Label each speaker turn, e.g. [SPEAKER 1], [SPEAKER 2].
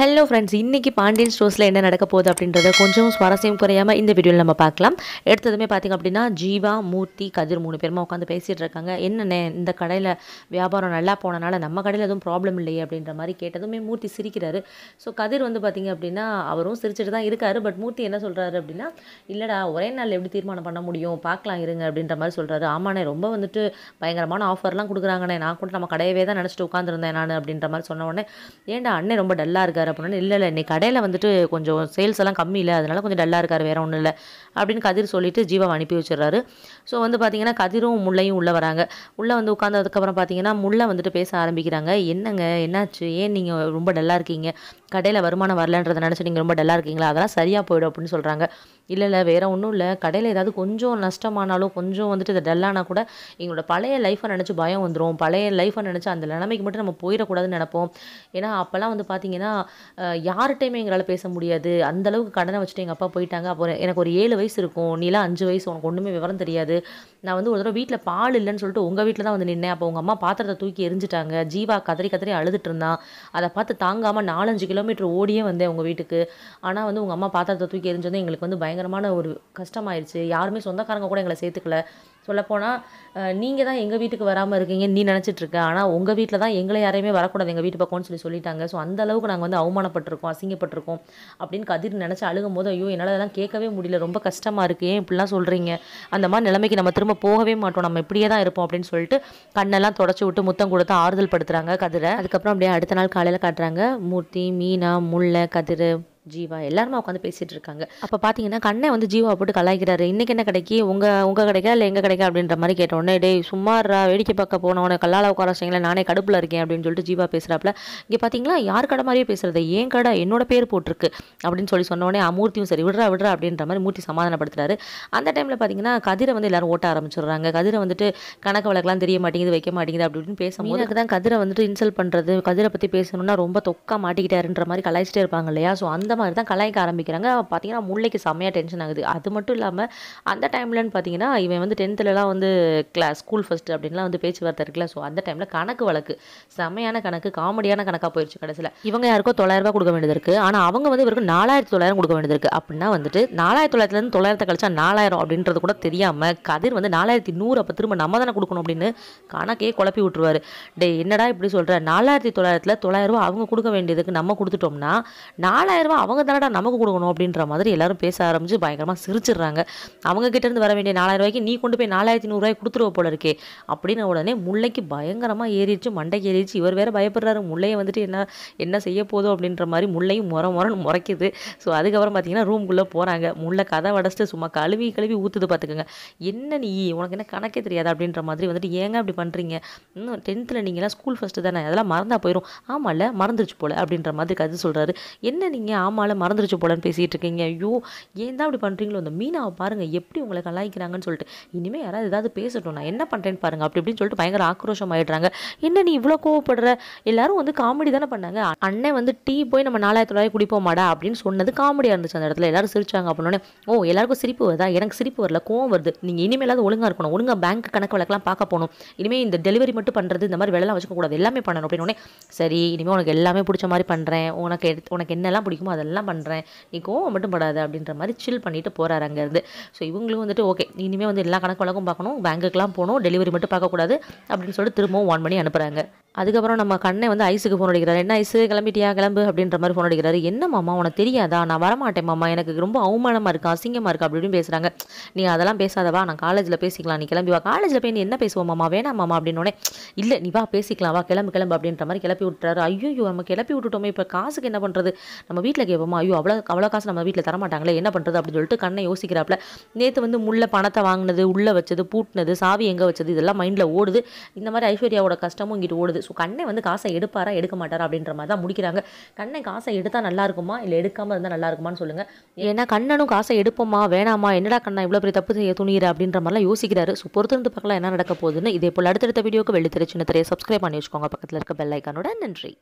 [SPEAKER 1] hello friends இன்றைக்கி பாண்டியன் ஸ்டோர்ஸில் என்ன நடக்க போகுது அப்படின்றத கொஞ்சம் சுவாரஸ்யம் குறையாமல் இந்த வீடியோவில் நம்ம பார்க்கலாம் எடுத்ததுமே பார்த்திங்க அப்படின்னா ஜீவா மூர்த்தி கதிர் மூணு பேருமா உட்காந்து பேசிகிட்டு இருக்காங்க என்னென்ன இந்த கடையில் வியாபாரம் நல்லா போனனால நம்ம கடையில் எதுவும் ப்ராப்ளம் இல்லையே அப்படின்ற மாதிரி கேட்டதுமே மூர்த்தி சிரிக்கிறாரு ஸோ கதிர் வந்து பார்த்திங்க அப்படின்னா அவரும் சிரிச்சிட்டு தான் இருக்காரு பட் மூர்த்தி என்ன சொல்கிறாரு அப்படின்னா இல்லைடா ஒரே நாள் எப்படி தீர்மானம் பண்ண முடியும் பார்க்கலாம் இருங்க அப்படின்ற மாதிரி சொல்கிறாரு ஆமாண்ணே ரொம்ப வந்துட்டு பயங்கரமான ஆஃபர்லாம் கொடுக்குறாங்கண்ணே நான் கூட நம்ம கடையவே தான் நினச்சிட்டு உட்காந்துருந்தேன் நான் அப்படின்ற மாதிரி சொன்ன உடனே ஏன்டா அண்ணே ரொம்ப டல்லாக இருக்கார் இருக்கார் அப்படின்னு இல்லை இல்லை இன்றைக்கி கடையில் வந்துட்டு கொஞ்சம் சேல்ஸ் எல்லாம் கம்மி இல்லை அதனால் கொஞ்சம் டல்லாக இருக்கார் வேறு ஒன்றும் இல்லை அப்படின்னு கதிர் சொல்லிவிட்டு ஜீவாவை அனுப்பி வச்சிடறாரு ஸோ வந்து பார்த்திங்கன்னா கதிரும் முள்ளையும் உள்ளே வராங்க உள்ளே வந்து உட்காந்ததுக்கப்புறம் பார்த்தீங்கன்னா முள்ளை வந்துட்டு பேச ஆரம்பிக்கிறாங்க என்னங்க என்னாச்சு ஏன் நீங்கள் ரொம்ப டல்லாக இருக்கீங்க கடையில் வருமானம் வரலன்றதை நினச்சி நீங்கள் ரொம்ப டல்லாக இருக்கீங்களா அதெல்லாம் சரியாக போயிடும் அப்படின்னு சொல்கிறாங்க இல்லை இல்லை வேறு ஒன்றும் இல்லை கடையில் ஏதாவது கொஞ்சம் நஷ்டமானாலும் கொஞ்சம் வந்துட்டு இது டல்லானா கூட எங்களோட பழைய லைஃப்பை நினச்சி பயம் வந்துடும் பழைய லைஃப்பை நினச்சி அந்த நிலைமைக்கு மட்டும் நம்ம போயிடக்கூடாதுன்னு நினப்போம் ஏன்னா அப்போல்லாம் வந்து பார்த்திங்கன்னா யார்கிட்டையுமே எங்களால் பேச முடியாது அந்தளவுக்கு கடனை வச்சுட்டு எங்கள் அப்பா போயிட்டாங்க அப்போ எனக்கு ஒரு ஏழு வயசு இருக்கும் நீலாம் அஞ்சு வயசு உனக்கு ஒன்றுமே விவரம் தெரியாது நான் வந்து ஒரு தடவை வீட்டில் பால் இல்லைன்னு சொல்லிட்டு உங்கள் வீட்டில் தான் வந்து நின்னேன் அப்போ உங்கள் அம்மா பாத்திரத்தை தூக்கி எரிஞ்சிட்டாங்க ஜீவா கதறி கதறி அழுதுட்டு இருந்தான் அதை பார்த்து தாங்காமல் நாலஞ்சு கிலோமீட்டர் ஓடியே வந்தேன் உங்கள் வீட்டுக்கு ஆனால் வந்து உங்கள் அம்மா பாத்திரத்தை தூக்கி எரிஞ்சதும் எங்களுக்கு வந்து பயங்கரமான ஒரு கஷ்டமாயிருச்சு யாருமே சொந்தக்காரங்க கூட எங்களை சேர்த்துக்கல சொல்லப்போனால் நீங்கள் தான் எங்கள் வீட்டுக்கு வராமல் இருக்கீங்கன்னு நீ நினச்சிட்ருக்க ஆனால் உங்கள் வீட்டில் தான் எங்களை யாரையுமே வரக்கூடாது எங்கள் வீட்டு பக்கம்னு சொல்லி சொல்லிட்டாங்க ஸோ அந்த அளவுக்கு நாங்கள் வந்து அவமானப்பட்டிருக்கோம் அசிங்கப்பட்டிருக்கோம் அப்படின்னு கதிர் நினச்சி அழுகும் போது ஐயோ என்னால் அதெல்லாம் கேட்கவே முடியல ரொம்ப கஷ்டமாக இருக்குது ஏன் இப்படிலாம் சொல்கிறீங்க அந்த மாதிரி நிலைமைக்கு நம்ம திரும்ப போகவே மாட்டோம் நம்ம இப்படியே தான் இருப்போம் அப்படின்னு சொல்லிட்டு கண்ணெல்லாம் தொடச்சி விட்டு முத்தம் கொடுத்து ஆறுதல் படுத்துகிறாங்க கதிரை அதுக்கப்புறம் அப்படியே அடுத்த நாள் காலையில் காட்டுறாங்க மூர்த்தி மீனா முல்லை கதிர் ஜீவா எல்லாருமே உட்காந்து பேசிகிட்டு இருக்காங்க அப்போ பார்த்தீங்கன்னா கண்ணை வந்து ஜீவா போட்டு கலாய்க்கிறாரு இன்றைக்கி என்ன கிடைக்கி உங்கள் உங்கள் கிடைக்கா இல்லை எங்கே கிடைக்கா அப்படின்ற மாதிரி கேட்டோடனே டே சும்மாரா வேடிக்கை பார்க்க போனவனை கல்லால் உட்கார வச்சிங்களேன் நானே கடுப்பில் இருக்கேன் அப்படின்னு சொல்லிட்டு ஜீவா பேசுகிறாப்புல இங்கே பார்த்தீங்களா யார் கடை மாதிரியே பேசுகிறது ஏன் கடை என்னோட பேர் போட்டிருக்கு அப்படின்னு சொல்லி சொன்னோடனே அமூர்த்தியும் சரி விடுறா விடுறா அப்படின்ற மாதிரி மூர்த்தி சமாதானப்படுத்துறாரு அந்த டைமில் பார்த்தீங்கன்னா கதிரை வந்து எல்லாரும் ஓட்ட ஆரம்பிச்சிடுறாங்க கதிரை வந்துட்டு கணக்கு வழக்கெல்லாம் தெரிய மாட்டேங்குது வைக்க மாட்டேங்குது அப்படின்னு பேசும்போது எனக்கு தான் கதிரை வந்துட்டு இன்சல்ட் பண்ணுறது கதிரை பற்றி பேசணும்னா ரொம்ப தொக்கா மாட்டிக்கிட்டாருன்ற மாதிரி கலாய்ச்சிட்டே இருப்பாங்க இல்லையா ஸோ அந்த மாதிரி தான் கலாய்க்க ஆரம்பிக்கிறாங்க பார்த்தீங்கன்னா முல்லைக்கு செம்மையாக டென்ஷன் ஆகுது அது மட்டும் இல்லாமல் அந்த டைம்லன்னு பார்த்தீங்கன்னா இவன் வந்து டென்த்துலலாம் வந்து கிளாஸ் ஸ்கூல் ஃபஸ்ட்டு அப்படின்லாம் வந்து பேச்சுவார்த்தை இருக்குல்ல ஸோ அந்த டைமில் கணக்கு வழக்கு செம்மையான கணக்கு காமெடியான கணக்காக போயிடுச்சு கடைசியில் இவங்க யாருக்கோ தொள்ளாயிரரூபா கொடுக்க வேண்டியது இருக்குது ஆனால் அவங்க வந்து இவருக்கு நாலாயிரத்து தொள்ளாயிரம் கொடுக்க வேண்டியது இருக்குது அப்படின்னா வந்துட்டு நாலாயிரத்து தொள்ளாயிரத்துலேருந்து தொள்ளாயிரத்தை கழிச்சா நாலாயிரம் அப்படின்றது கூட தெரியாமல் கதிர் வந்து நாலாயிரத்தி நூறு அப்போ திரும்ப நம்ம தானே கொடுக்கணும் அப்படின்னு கணக்கே குழப்பி விட்டுருவார் டே என்னடா இப்படி சொல்கிற நாலாயிரத்தி தொள்ளாயிரத்தில் தொள்ளாயிரரூபா அவங்க கொடுக்க வேண்டியதுக்கு நம்ம கொடுத்துட்டோம்னா நாலாயிரரூபா அவங்க தானடா நமக்கு கொடுக்கணும் அப்படின்ற மாதிரி எல்லாரும் பேச ஆரம்பிச்சு பயங்கரமாக சிரிச்சிடுறாங்க அவங்க கிட்டேருந்து வர வேண்டிய நாலாயிரம் ரூபாய்க்கு நீ கொண்டு போய் நாலாயிரத்தி நூறுரூவாய் கொடுத்துருவ போல இருக்கே அப்படின்னு உடனே முல்லைக்கு பயங்கரமாக ஏறிடுச்சு மண்டைக்கு ஏறிடுச்சு இவர் வேறு பயப்படுறாரு முல்லையை வந்துட்டு என்ன என்ன செய்ய போதும் அப்படின்ற மாதிரி முல்லையும் முறை முறைன்னு முறைக்குது ஸோ அதுக்கப்புறம் பார்த்தீங்கன்னா ரூம்குள்ளே போகிறாங்க முல்லை கதை வடச்சிட்டு சும்மா கழுவி கழுவி ஊற்றுது பார்த்துக்கோங்க என்ன நீ உனக்கு என்ன கணக்கே தெரியாது அப்படின்ற மாதிரி வந்துட்டு ஏங்க அப்படி பண்ணுறீங்க இன்னும் டென்த்தில் நீங்களாம் ஸ்கூல் ஃபஸ்ட்டு தானே அதெல்லாம் மறந்தா போயிடும் இல்லை மறந்துருச்சு போல் அப்படின்ற மாதிரி கதை சொல்கிறாரு என்ன நீங்கள் ஆமாம் ஆமால மறந்துருச்சு போலன்னு பேசிகிட்டு இருக்கீங்க ஐயோ ஏன் தான் அப்படி பண்ணுறீங்களோ அந்த மீனாவை பாருங்கள் எப்படி உங்களை கலாய்க்கிறாங்கன்னு சொல்லிட்டு இனிமேல் யாராவது ஏதாவது பேசட்டும் நான் என்ன பண்ணுறேன்னு பாருங்கள் அப்படி இப்படின்னு சொல்லிட்டு பயங்கர ஆக்ரோஷம் ஆகிடுறாங்க என்ன நீ இவ்வளோ கோவப்படுற எல்லாரும் வந்து காமெடி தானே பண்ணாங்க அண்ணன் வந்து டீ போய் நம்ம நாலாயிரத்து ரூபாய் குடிப்போமாடா அப்படின்னு சொன்னது காமெடியாக இருந்துச்சு அந்த இடத்துல எல்லாரும் சிரிச்சாங்க அப்படின்னே ஓ எல்லாருக்கும் சிரிப்பு வருதா எனக்கு சிரிப்பு வரல கோவம் வருது நீங்கள் இனிமேலாவது ஒழுங்காக இருக்கணும் ஒழுங்காக பேங்க் கணக்கு வழக்கெல்லாம் பார்க்க போகணும் இனிமேல் இந்த டெலிவரி மட்டும் பண்ணுறது இந்த மாதிரி வேலைலாம் வச்சுக்கக்கூடாது எல்லாமே பண்ணணும் அப்படின்னு சரி இனிமேல் உனக்கு எல்லாமே பிடிச்ச மாதிரி பண்ணுறேன் உனக்கு உனக்கு என்னெல்லாம் பிடிக்குமோ அதெல்லாம் பண்ணுறேன் நீ கோவம் மட்டும் படாது அப்படின்ற மாதிரி சில் பண்ணிட்டு போகிறாரு அங்கேருந்து ஸோ இவங்களும் வந்துட்டு ஓகே இனிமேல் வந்து எல்லா கணக்கு வழக்கம் பார்க்கணும் பேங்க்குக்கெலாம் போகணும் டெலிவரி மட்டும் பார்க்கக்கூடாது அப்படின்னு சொல்லிட்டு திரும்பவும் ஒன் பண்ணி அனுப்புகிறாங்க அதுக்கப்புறம் நம்ம கண்ணை வந்து ஐஸுக்கு ஃபோன் அடிக்கிறாரு என்ன ஐஸு கிளம்பிட்டியா கிளம்பு அப்படின்ற மாதிரி ஃபோன் அடிக்கிறாரு என்ன மாமா உனக்கு தெரியாதா நான் வரமாட்டேன் மாமா எனக்கு ரொம்ப அவமானமாக இருக்கா அசிங்கமாக இருக்கா அப்படின்னு பேசுகிறாங்க நீ அதெல்லாம் பேசாதவா நான் காலேஜில் பேசிக்கலாம் நீ கிளம்பி வா காலேஜில் போய் நீ என்ன பேசுவோம் மாமா வேணாம் மாமா அப்படின்னோடனே இல்லை நீ வா பேசிக்கலாம் வா கிளம்பு கிளம்பு அப்படின்ற மாதிரி கிளப்பி விட்டுறாரு ஐயோ நம்ம கிளப்பி விட்டுட்டோமே இப்போ காசுக்கு என்ன பண்ணுறது நம்ம வீட்டில் கேட்போமா ஐயோ அவ்வளோ அவ்வளோ காசு நம்ம வீட்டில் தரமாட்டாங்களே என்ன பண்ணுறது அப்படின்னு சொல்லிட்டு கண்ணை யோசிக்கிறாப்புல நேற்று வந்து முள்ள பணத்தை வாங்கினது உள்ளே வச்சது பூட்டினது சாவி எங்கே வச்சது இதெல்லாம் மைண்டில் ஓடுது இந்த மாதிரி ஐஸ்வர்யாவோட கஷ்டமும் இங்கிட்டு ஓடுது ஸோ கண்ணை வந்து காசை எடுப்பாரா எடுக்க மாட்டாரா அப்படின்ற மாதிரி தான் முடிக்கிறாங்க கண்ணை காசை எடுத்தால் நல்லா இருக்குமா இல்லை எடுக்காமல் இருந்தால் நல்லா இருக்குமான்னு சொல்லுங்கள் ஏன்னா கண்ணனும் காசை எடுப்போமா வேணாமா என்னடா கண்ணா இவ்வளோ பெரிய தப்பு செய்ய துணியிற அப்படின்ற மாதிரிலாம் யோசிக்கிறாரு ஸோ பொறுத்திருந்து பார்க்கலாம் என்ன நடக்க போகுதுன்னு இதே போல் அடுத்தடுத்த வீடியோக்கு வெள்ளி திருச்சினத்திரையை சப்ஸ்கிரைப் பண்ணி வச்சுக்கோங்க பக்கத்தில் இருக்க பெல் ஐக்கானோட நன்றி